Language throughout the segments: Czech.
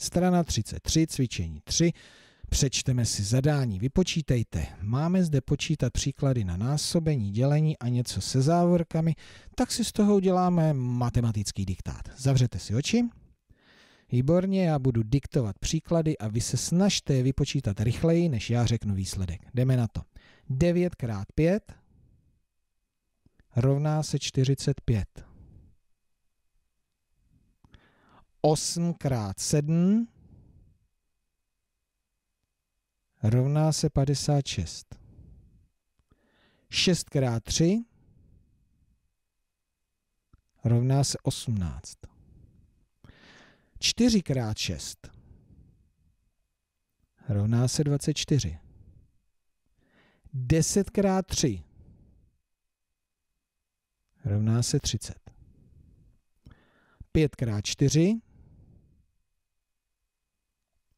Strana 33, cvičení 3. Přečteme si zadání, vypočítejte. Máme zde počítat příklady na násobení, dělení a něco se závorkami, tak si z toho uděláme matematický diktát. Zavřete si oči. Výborně, já budu diktovat příklady a vy se snažte je vypočítat rychleji, než já řeknu výsledek. Jdeme na to. 9 x 5 rovná se 45. 8 krát 7 rovná se 56. 6 krát 3 rovná se 18. 4 krát 6 rovná se 24. 10 krát 3 rovná se 30. 5 krát 4 rovná se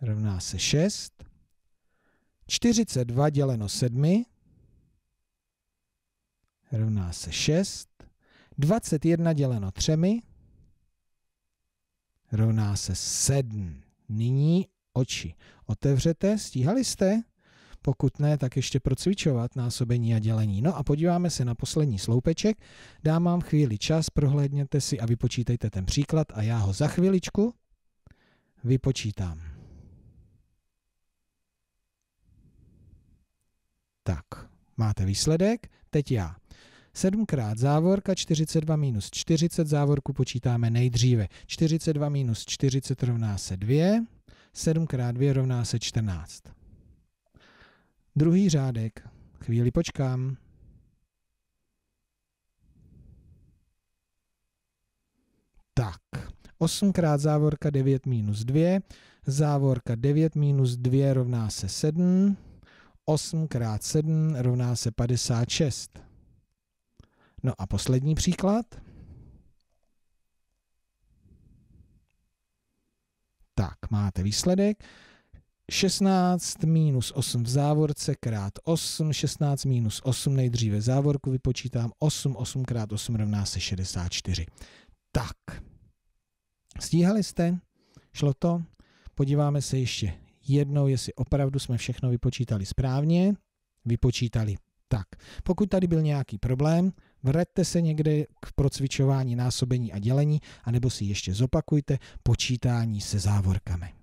rovná se 6. 42 děleno 7 rovná se 6. 21 děleno 3 rovná se 7. Nyní oči. Otevřete, stíhali jste? Pokud ne, tak ještě procvičovat násobení a dělení. No a podíváme se na poslední sloupeček. Dám vám chvíli čas, prohlédněte si a vypočítejte ten příklad a já ho za chviličku vypočítám. Máte výsledek, teď já. 7 krát závorka 42 minus 40, závorku počítáme nejdříve. 42 minus 40 rovná se 2, 7 krát 2 rovná se 14. Druhý řádek. Chvíli počkám. Tak, 8 krát závorka 9 minus 2, závorka 9 minus 2 rovná se 7, 8 krát 7 rovná se 56. No a poslední příklad. Tak, máte výsledek. 16 minus 8 v závorce krát 8, 16 minus 8, nejdříve závorku vypočítám 8, 8 krát 8 rovná se 64. Tak, stíhali jste? Šlo to? Podíváme se ještě jednou, jestli opravdu jsme všechno vypočítali správně, vypočítali tak. Pokud tady byl nějaký problém, vraťte se někde k procvičování násobení a dělení, anebo si ještě zopakujte počítání se závorkami.